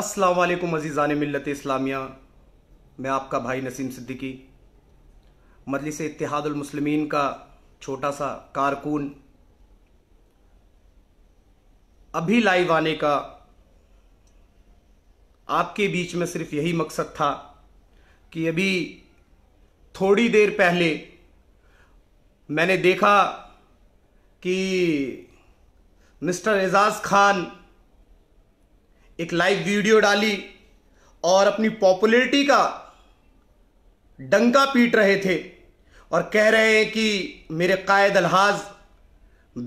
असलम अजीज़ान मिलत इस्लामिया मैं आपका भाई नसीम सिद्दीकी मजलिस इतिहादुलमसलमिन का छोटा सा कारकुन अभी लाइव आने का आपके बीच में सिर्फ यही मकसद था कि अभी थोड़ी देर पहले मैंने देखा कि मिस्टर एजाज खान एक लाइव वीडियो डाली और अपनी पॉपुलैरिटी का डंका पीट रहे थे और कह रहे हैं कि मेरे कायद अलहाज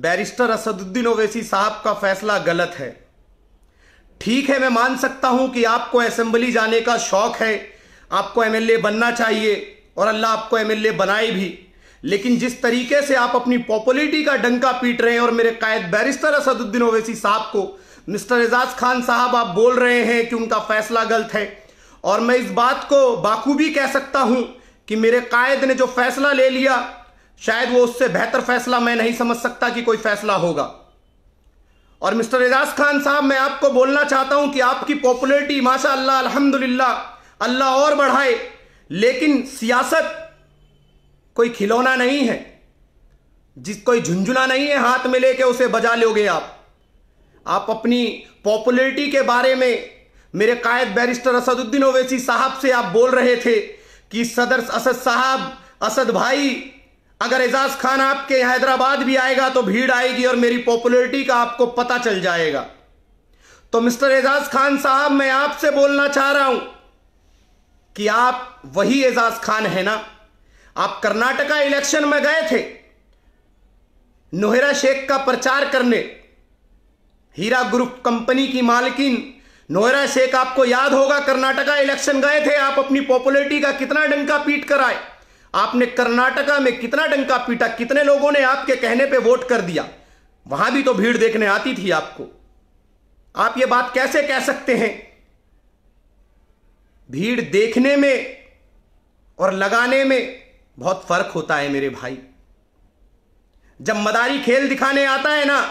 बैरिस्टर असदुद्दीन ओवैसी साहब का फैसला गलत है ठीक है मैं मान सकता हूं कि आपको असेंबली जाने का शौक है आपको एमएलए बनना चाहिए और अल्लाह आपको एमएलए बनाए भी लेकिन जिस तरीके से आप अपनी पॉपुलरिटी का डंका पीट रहे हैं और मेरे कायद बैरिस्टर असदुद्दीन ओवैसी साहब को मिस्टर एजाज खान साहब आप बोल रहे हैं कि उनका फैसला गलत है और मैं इस बात को बाखूबी कह सकता हूं कि मेरे कायद ने जो फैसला ले लिया शायद वो उससे बेहतर फैसला मैं नहीं समझ सकता कि कोई फैसला होगा और मिस्टर एजाज खान साहब मैं आपको बोलना चाहता हूं कि आपकी पॉपुलरिटी माशा अल्लाह अल्हम्दुलिल्लाह अल्लाह और बढ़ाए लेकिन सियासत कोई खिलौना नहीं है जिस कोई झुंझुना नहीं है हाथ में लेके उसे बजा लोगे आप आप अपनी पॉपुलैरिटी के बारे में मेरे कायद बैरिस्टर असदुद्दीन ओवैसी साहब से आप बोल रहे थे कि सदर असद साहब असद भाई अगर एजाज खान आपके हैदराबाद भी आएगा तो भीड़ आएगी और मेरी पॉपुलैरिटी का आपको पता चल जाएगा तो मिस्टर एजाज खान साहब मैं आपसे बोलना चाह रहा हूं कि आप वही एजाज खान है ना आप कर्नाटका इलेक्शन में गए थे नोहरा शेख का प्रचार करने हीरा ग्रुप कंपनी की मालकिन नोहरा शेख आपको याद होगा कर्नाटका इलेक्शन गए थे आप अपनी पॉपुलरिटी का कितना डंका पीट कर आए आपने कर्नाटका में कितना डंका पीटा कितने लोगों ने आपके कहने पे वोट कर दिया वहां भी तो भीड़ देखने आती थी आपको आप ये बात कैसे कह सकते हैं भीड़ देखने में और लगाने में बहुत फर्क होता है मेरे भाई जब मदारी खेल दिखाने आता है ना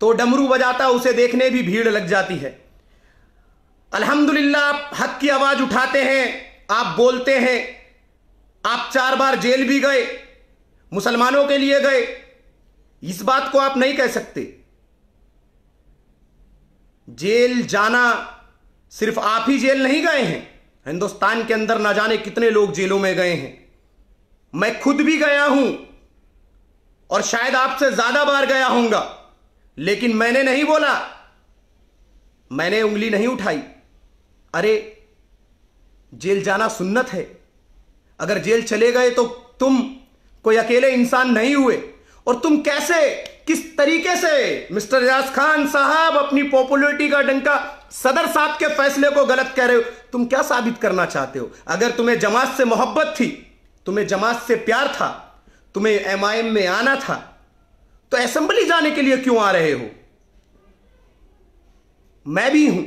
तो डमरू बजाता उसे देखने भी भीड़ लग जाती है अल्हम्दुलिल्लाह आप हक की आवाज उठाते हैं आप बोलते हैं आप चार बार जेल भी गए मुसलमानों के लिए गए इस बात को आप नहीं कह सकते जेल जाना सिर्फ आप ही जेल नहीं गए हैं हिंदुस्तान के अंदर ना जाने कितने लोग जेलों में गए हैं मैं खुद भी गया हूं और शायद आपसे ज्यादा बार गया होऊंगा लेकिन मैंने नहीं बोला मैंने उंगली नहीं उठाई अरे जेल जाना सुन्नत है अगर जेल चले गए तो तुम कोई अकेले इंसान नहीं हुए और तुम कैसे किस तरीके से मिस्टर रियाज खान साहब अपनी पॉपुलरिटी का डंका सदर साहब के फैसले को गलत कह रहे हो तुम क्या साबित करना चाहते हो अगर तुम्हें जमात से मोहब्बत थी तुम्हें जमात से प्यार था तुम्हें एम में आना था तो असेंबली जाने के लिए क्यों आ रहे हो मैं भी हूं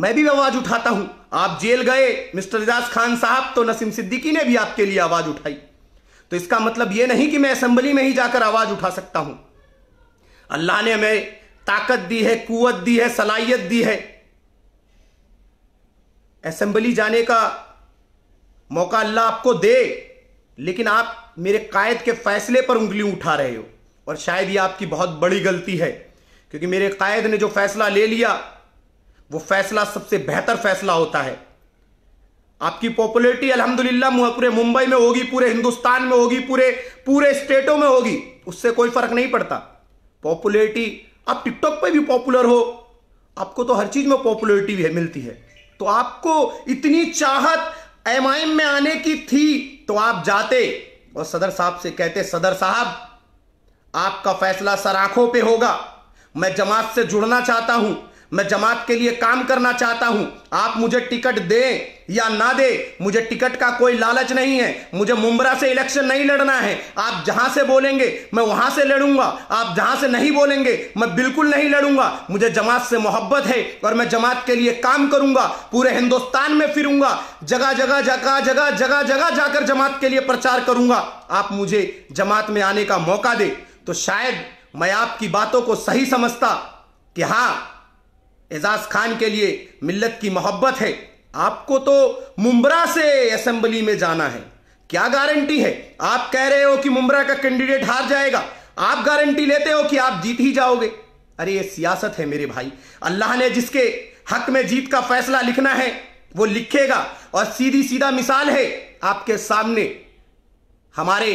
मैं भी आवाज उठाता हूं आप जेल गए मिस्टर रिजाज खान साहब तो नसीम सिद्दीकी ने भी आपके लिए आवाज उठाई तो इसका मतलब यह नहीं कि मैं असेंबली में ही जाकर आवाज उठा सकता हूं अल्लाह ने हमें ताकत दी है कुवत दी है सलाहियत दी है असेंबली जाने का मौका अल्लाह आपको दे लेकिन आप मेरे कायद के फैसले पर उंगली उठा रहे हो और शायद ये आपकी बहुत बड़ी गलती है क्योंकि मेरे कायद ने जो फैसला ले लिया वो फैसला सबसे बेहतर फैसला होता है आपकी पॉपुलरिटी अल्हम्दुलिल्लाह पूरे मुंबई में होगी पूरे हिंदुस्तान में होगी पूरे पूरे स्टेटों में होगी उससे कोई फर्क नहीं पड़ता पॉपुलरिटी आप टिकटॉक पे भी पॉपुलर हो आपको तो हर चीज में पॉपुलरिटी भी है, मिलती है तो आपको इतनी चाहत एम में आने की थी तो आप जाते और सदर साहब से कहते सदर साहब आपका फैसला सर आंखों पे होगा मैं जमात से जुड़ना चाहता हूं मैं जमात के लिए काम करना चाहता हूं आप मुझे टिकट दें या ना दे मुझे टिकट का कोई लालच नहीं है मुझे मुंबरा से इलेक्शन नहीं लड़ना है आप जहां से बोलेंगे मैं वहां से लड़ूंगा आप जहां से नहीं बोलेंगे मैं बिल्कुल नहीं लड़ूंगा मुझे जमात से मोहब्बत है और मैं जमात के लिए काम करूंगा पूरे हिंदुस्तान में फिरूंगा जगह जगह जगह जगह जगह जगह जाकर जमात के लिए प्रचार करूंगा आप मुझे जमात में आने का मौका दे तो शायद मैं आपकी बातों को सही समझता कि हाँ एजाज खान के लिए मिल्लत की मोहब्बत है आपको तो मुमरा से असेंबली में जाना है क्या गारंटी है आप कह रहे हो कि मुमरा का कैंडिडेट हार जाएगा आप गारंटी लेते हो कि आप जीत ही जाओगे अरे ये सियासत है मेरे भाई अल्लाह ने जिसके हक में जीत का फैसला लिखना है वो लिखेगा और सीधी सीधा मिसाल है आपके सामने हमारे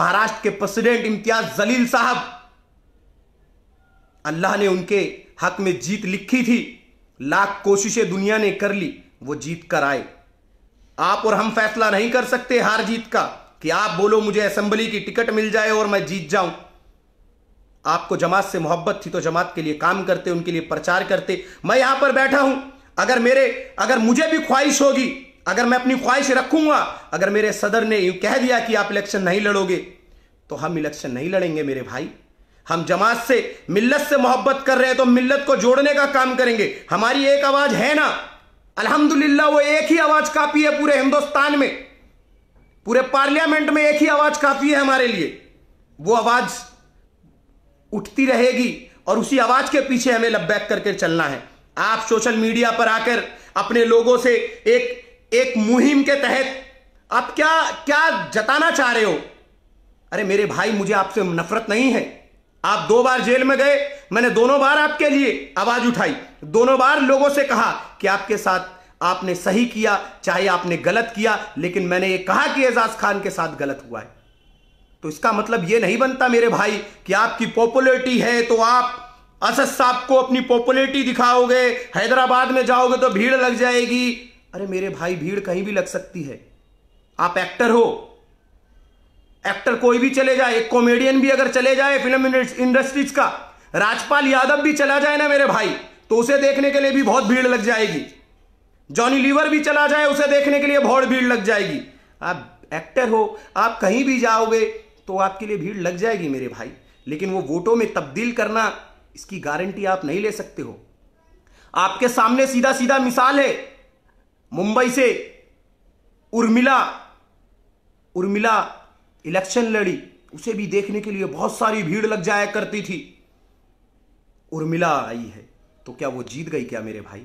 महाराष्ट्र के प्रेसिडेंट इम्तियाज जलील साहब अल्लाह ने उनके हक में जीत लिखी थी लाख कोशिशें दुनिया ने कर ली वो जीत कर आए आप और हम फैसला नहीं कर सकते हार जीत का कि आप बोलो मुझे असेंबली की टिकट मिल जाए और मैं जीत जाऊं आपको जमात से मोहब्बत थी तो जमात के लिए काम करते उनके लिए प्रचार करते मैं यहां पर बैठा हूं अगर मेरे अगर मुझे भी ख्वाहिश होगी अगर मैं अपनी ख्वाहिश रखूंगा अगर मेरे सदर ने यूं कह दिया कि आप इलेक्शन नहीं लड़ोगे तो हम इलेक्शन नहीं लड़ेंगे मेरे भाई हम जमात से मिल्लत से मोहब्बत कर रहे हैं तो मिल्लत को जोड़ने का काम करेंगे हमारी एक आवाज है ना अल्हम्दुलिल्लाह वो एक ही आवाज काफी है पूरे हिंदुस्तान में पूरे पार्लियामेंट में एक ही आवाज काफी है हमारे लिए वो आवाज उठती रहेगी और उसी आवाज के पीछे हमें लब्बैक करके चलना है आप सोशल मीडिया पर आकर अपने लोगों से एक एक मुहिम के तहत आप क्या क्या जताना चाह रहे हो अरे मेरे भाई मुझे आपसे नफरत नहीं है आप दो बार जेल में गए मैंने दोनों बार आपके लिए आवाज उठाई दोनों बार लोगों से कहा कि आपके साथ आपने सही किया चाहे आपने गलत किया लेकिन मैंने ये कहा कि एजाज खान के साथ गलत हुआ है तो इसका मतलब ये नहीं बनता मेरे भाई कि आपकी पॉपुलरिटी है तो आप असद साहब को अपनी पॉपुलरिटी दिखाओगे हैदराबाद में जाओगे तो भीड़ लग जाएगी अरे मेरे भाई भीड़ कहीं भी लग सकती है आप एक्टर हो एक्टर कोई भी चले जाए एक कॉमेडियन भी अगर चले जाए फिल्म इंडस्ट्रीज का राजपाल यादव भी चला जाए ना मेरे भाई तो उसे देखने के लिए भी बहुत भीड़ लग जाएगी जॉनी लीवर भी चला जाए उसे देखने के लिए बहुत भीड़ लग जाएगी आप एक्टर हो आप कहीं भी जाओगे तो आपके लिए भीड़ लग जाएगी मेरे भाई लेकिन वो वोटों में तब्दील करना इसकी गारंटी आप नहीं ले सकते हो आपके सामने सीधा सीधा मिसाल है मुंबई से उर्मिला उर्मिला इलेक्शन लड़ी उसे भी देखने के लिए बहुत सारी भीड़ लग जाया करती थी उर्मिला आई है तो क्या वो जीत गई क्या मेरे भाई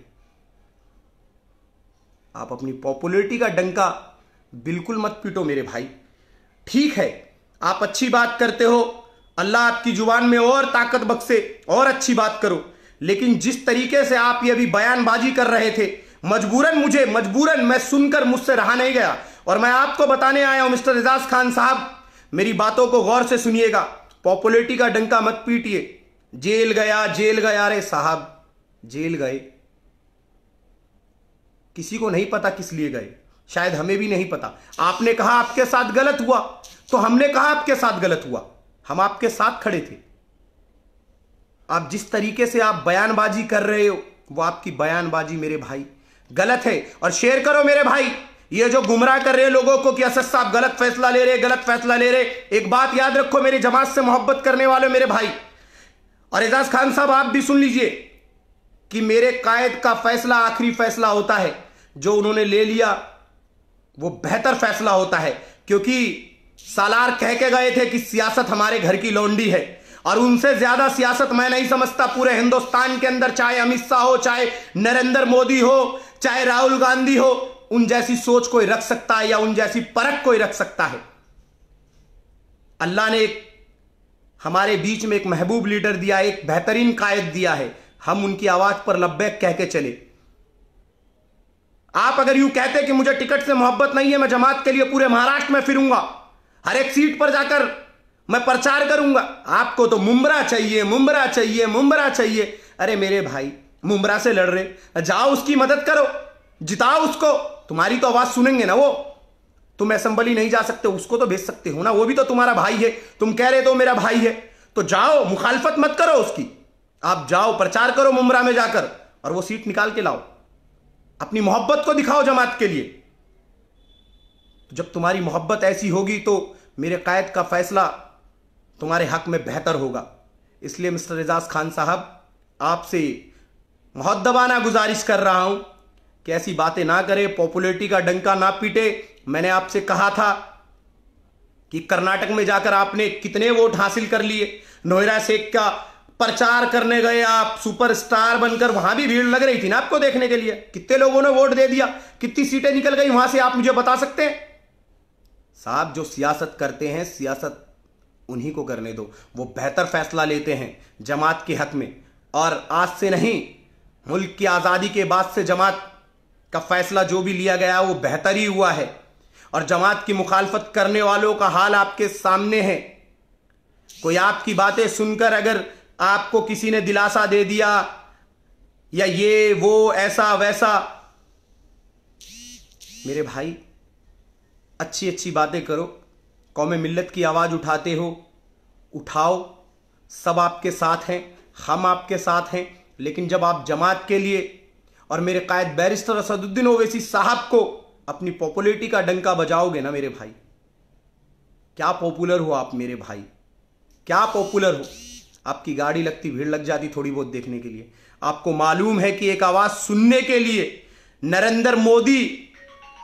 आप अपनी पॉपुलरिटी का डंका बिल्कुल मत पीटो मेरे भाई ठीक है आप अच्छी बात करते हो अल्लाह आपकी जुबान में और ताकत बख्शे और अच्छी बात करो लेकिन जिस तरीके से आप ये अभी बयानबाजी कर रहे थे मजबूरन मुझे मजबूरन मैं सुनकर मुझसे रहा नहीं गया और मैं आपको बताने आया हूं मिस्टर एजाज खान साहब मेरी बातों को गौर से सुनिएगा पॉपुलरिटी का डंका मत पीटिए जेल गया जेल गया रे साहब जेल गए किसी को नहीं पता किस लिए गए शायद हमें भी नहीं पता आपने कहा आपके साथ गलत हुआ तो हमने कहा आपके साथ गलत हुआ हम आपके साथ खड़े थे आप जिस तरीके से आप बयानबाजी कर रहे हो वो आपकी बयानबाजी मेरे भाई गलत है और शेयर करो मेरे भाई ये जो गुमराह कर रहे हैं लोगों को कि असद साहब गलत फैसला ले रहे गलत फैसला ले रहे एक बात याद रखो मेरी जमात से मोहब्बत करने वाले मेरे भाई और एजाज खान साहब आप भी सुन लीजिए कि मेरे कायद का फैसला आखिरी फैसला होता है जो उन्होंने ले लिया वो बेहतर फैसला होता है क्योंकि सालार कह के गए थे कि सियासत हमारे घर की लौंडी है और उनसे ज्यादा सियासत मैं नहीं समझता पूरे हिंदुस्तान के अंदर चाहे अमित शाह हो चाहे नरेंद्र मोदी हो चाहे राहुल गांधी हो उन जैसी सोच कोई रख सकता है या उन जैसी परख कोई रख सकता है अल्लाह ने एक हमारे बीच में एक महबूब लीडर दिया एक बेहतरीन कायद दिया है हम उनकी आवाज पर लब्बैक कह के चले आप अगर यूं कहते कि मुझे टिकट से मोहब्बत नहीं है मैं जमात के लिए पूरे महाराष्ट्र में फिरूंगा हर एक सीट पर जाकर मैं प्रचार करूंगा आपको तो मुमरा चाहिए मुमरा चाहिए मुमरा चाहिए अरे मेरे भाई मुमरा से लड़ रहे जाओ उसकी मदद करो जिताओ उसको तुम्हारी तो आवाज सुनेंगे ना वो तुम असेंबली नहीं जा सकते उसको तो भेज सकते हो ना वो भी तो तुम्हारा भाई है तुम कह रहे तो मेरा भाई है तो जाओ मुखालफत मत करो उसकी आप जाओ प्रचार करो मुमरा में जाकर और वो सीट निकाल के लाओ अपनी मोहब्बत को दिखाओ जमात के लिए जब तुम्हारी मोहब्बत ऐसी होगी तो मेरे कायद का फैसला तुम्हारे हक में बेहतर होगा इसलिए मिस्टर एजाज खान साहब आपसे मोहद्दबाना गुजारिश कर रहा हूं कि ऐसी बातें ना करे पॉपुलरिटी का डंका ना पीटे मैंने आपसे कहा था कि कर्नाटक में जाकर आपने कितने वोट हासिल कर लिए नोएरा शेख का प्रचार करने गए आप सुपरस्टार बनकर वहां भी भीड़ लग रही थी ना आपको देखने के लिए कितने लोगों ने वोट दे दिया कितनी सीटें निकल गई वहां से आप मुझे बता सकते हैं साहब जो सियासत करते हैं सियासत उन्हीं को करने दो वो बेहतर फैसला लेते हैं जमात के हक में और आज से नहीं मुल्क की आज़ादी के बाद से जमात का फैसला जो भी लिया गया वो बेहतर ही हुआ है और जमात की मुखालफत करने वालों का हाल आपके सामने है कोई आपकी बातें सुनकर अगर आपको किसी ने दिलासा दे दिया या ये वो ऐसा वैसा मेरे भाई अच्छी अच्छी बातें करो कौम मिल्लत की आवाज़ उठाते हो उठाओ सब आपके साथ हैं हम आपके साथ हैं लेकिन जब आप जमात के लिए और मेरे कायद बैरिस्टर असदुद्दीन ओवैसी साहब को अपनी पॉपुलरिटी का डंका बजाओगे ना मेरे भाई क्या पॉपुलर हो आप मेरे भाई क्या पॉपुलर हो आपकी गाड़ी लगती भीड़ लग जाती थोड़ी बहुत देखने के लिए आपको मालूम है कि एक आवाज सुनने के लिए नरेंद्र मोदी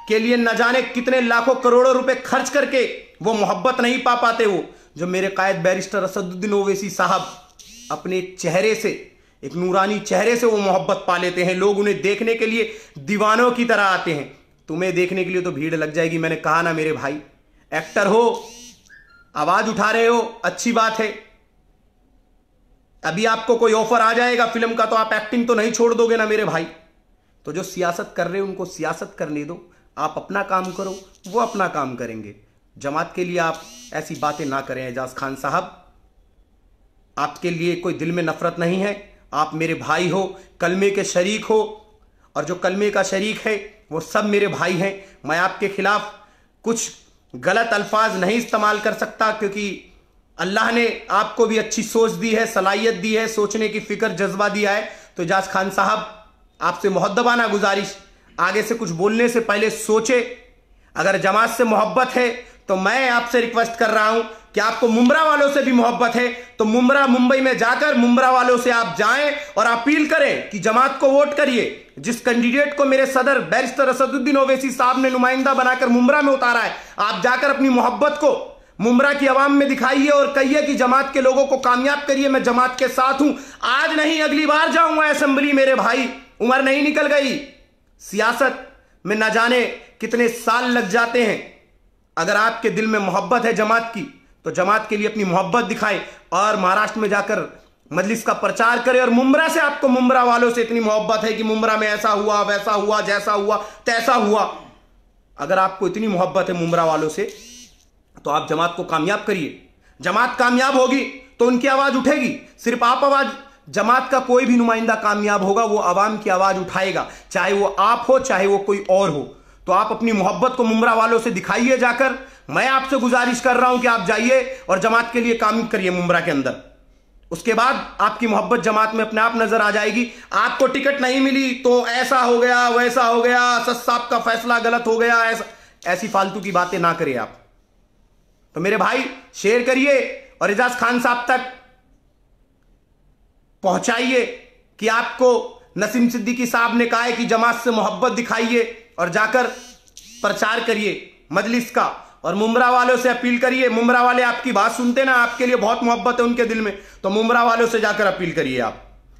के लिए न जाने कितने लाखों करोड़ों रुपए खर्च करके वो मोहब्बत नहीं पा पाते वो जो मेरे कायद बैरिस्टर असदुद्दीन ओवैसी साहब अपने चेहरे से एक नूरानी चेहरे से वो मोहब्बत पा लेते हैं लोग उन्हें देखने के लिए दीवानों की तरह आते हैं तुम्हें देखने के लिए तो भीड़ लग जाएगी मैंने कहा ना मेरे भाई एक्टर हो आवाज उठा रहे हो अच्छी बात है अभी आपको कोई ऑफर आ जाएगा फिल्म का तो आप एक्टिंग तो नहीं छोड़ दोगे ना मेरे भाई तो जो सियासत कर रहे हो उनको सियासत करने दो आप अपना काम करो वो अपना काम करेंगे जमात के लिए आप ऐसी बातें ना करें एजाज खान साहब आपके लिए कोई दिल में नफरत नहीं है आप मेरे भाई हो कलमे के शरीक हो और जो कलमे का शरीक है वो सब मेरे भाई हैं मैं आपके खिलाफ कुछ गलत अल्फाज नहीं इस्तेमाल कर सकता क्योंकि अल्लाह ने आपको भी अच्छी सोच दी है सलाहियत दी है सोचने की फिक्र जज्बा दिया है तो एजाज खान साहब आपसे मुहदबाना गुजारिश आगे से कुछ बोलने से पहले सोचे अगर जमात से मोहब्बत है तो मैं आपसे रिक्वेस्ट कर रहा हूं कि आपको मुमरा वालों से भी मोहब्बत है तो मुमरा मुंबई में जाकर मुमरा वालों से आप जाएं और अपील करें कि जमात को वोट करिए जिस कैंडिडेट को मेरे सदर बैरिस्टर असदुद्दीन ओवैसी साहब ने नुमाइंदा बनाकर मुमरा में उतारा है आप जाकर अपनी मोहब्बत को मुमरा की आवाम में दिखाइए और कहिए कि जमात के लोगों को कामयाब करिए मैं जमात के साथ हूं आज नहीं अगली बार जाऊंगा असेंबली मेरे भाई उम्र नहीं निकल गई सियासत में न जाने कितने साल लग जाते हैं अगर आपके दिल में मोहब्बत है जमात की तो जमात के लिए अपनी मोहब्बत दिखाएं और महाराष्ट्र में जाकर मजलिस का प्रचार करें और मुमरा से आपको मुमरा वालों से इतनी मोहब्बत है कि मुमरा में ऐसा हुआ वैसा हुआ जैसा हुआ तैसा हुआ अगर आपको इतनी मोहब्बत है मुमरा वालों से तो आप जमात को कामयाब करिए जमात कामयाब होगी तो उनकी आवाज उठेगी सिर्फ आप आवाज जमात का कोई भी नुमाइंदा कामयाब होगा वो आवाम की आवाज उठाएगा चाहे वो आप हो चाहे वो कोई और हो तो आप अपनी मोहब्बत को मुमरा वालों से दिखाइए जाकर मैं आपसे गुजारिश कर रहा हूं कि आप जाइए और जमात के लिए काम करिए मुमरा के अंदर उसके बाद आपकी मोहब्बत जमात में अपने आप नजर आ जाएगी आपको टिकट नहीं मिली तो ऐसा हो गया वैसा हो गया सस साहब का फैसला गलत हो गया ऐसा ऐसी फालतू की बातें ना करें आप तो मेरे भाई शेयर करिए और एजाज खान साहब तक पहुंचाइए कि आपको नसीम सिद्दीकी साहब ने कहा है कि जमात से मोहब्बत दिखाइए और जाकर प्रचार करिए मजलिस का और मुमरा वालों से अपील करिए मुमरा वाले आपकी बात सुनते ना आपके लिए बहुत मोहब्बत है उनके दिल में तो मुमरा वालों से जाकर अपील करिए आप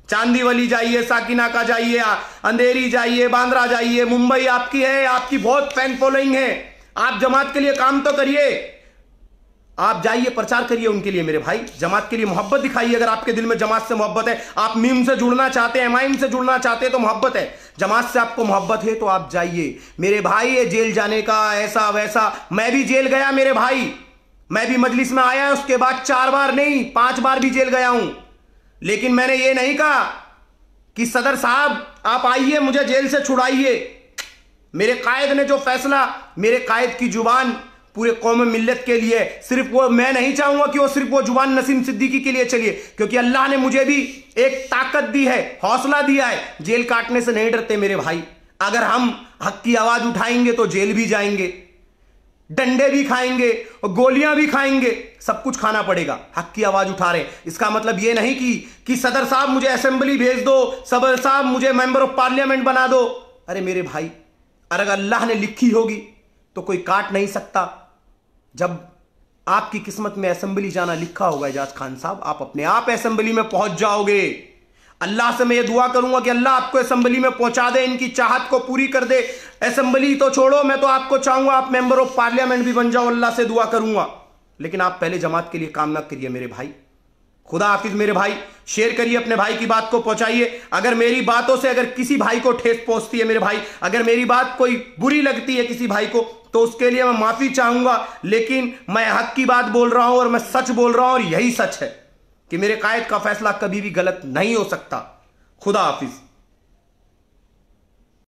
चांदी वली जाइए का जाइए अंधेरी जाइए बांद्रा जाइए मुंबई आपकी है आपकी बहुत फैन फॉलोइंग है आप जमात के लिए काम तो करिए आप जाइए प्रचार करिए उनके लिए मेरे भाई जमात के लिए मोहब्बत दिखाइए अगर आपके दिल में जमात से मोहब्बत है आप मीम से जुड़ना चाहते हैं एम से जुड़ना चाहते हैं तो मोहब्बत है जमात से आपको मोहब्बत है तो आप जाइए मेरे भाई है जेल जाने का ऐसा वैसा मैं भी जेल गया मेरे भाई मैं भी मजलिस में आया उसके बाद चार बार नहीं पांच बार भी जेल गया हूं लेकिन मैंने ये नहीं कहा कि सदर साहब आप आइए मुझे जेल से छुड़ाइए मेरे कायद ने जो फैसला मेरे कायद की जुबान पूरे कौम मिल्लत के लिए सिर्फ वो मैं नहीं चाहूंगा कि वो सिर्फ वो जुबान नसीम सिद्दीकी के लिए चलिए क्योंकि अल्लाह ने मुझे भी एक ताकत दी है हौसला दिया है जेल काटने से नहीं डरते मेरे भाई अगर हम हक की आवाज उठाएंगे तो जेल भी जाएंगे डंडे भी खाएंगे और गोलियां भी खाएंगे सब कुछ खाना पड़ेगा हक की आवाज उठा रहे इसका मतलब ये नहीं कि कि सदर साहब मुझे असेंबली भेज दो सदर साहब मुझे मेंबर ऑफ पार्लियामेंट बना दो अरे मेरे भाई अगर अल्लाह ने लिखी होगी तो कोई काट नहीं सकता जब आपकी किस्मत में असेंबली जाना लिखा होगा एजाज खान साहब आप अपने आप असेंबली में पहुंच जाओगे अल्लाह से मैं ये दुआ करूंगा कि अल्लाह आपको असेंबली में पहुंचा दे इनकी चाहत को पूरी कर दे असेंबली तो छोड़ो मैं तो आपको चाहूंगा आप मेंबर ऑफ पार्लियामेंट भी बन जाओ अल्लाह से दुआ करूंगा लेकिन आप पहले जमात के लिए काम ना करिए मेरे भाई खुदा हाफिज मेरे भाई शेयर करिए अपने भाई की बात को पहुंचाइए अगर मेरी बातों से अगर किसी भाई को ठेस पहुंचती है मेरे भाई अगर मेरी बात कोई बुरी लगती है किसी भाई को तो उसके लिए मैं माफी चाहूंगा लेकिन मैं हक की बात बोल रहा हूं और मैं सच बोल रहा हूं और यही सच है कि मेरे कायद का फैसला कभी भी गलत नहीं हो सकता खुदा हाफिज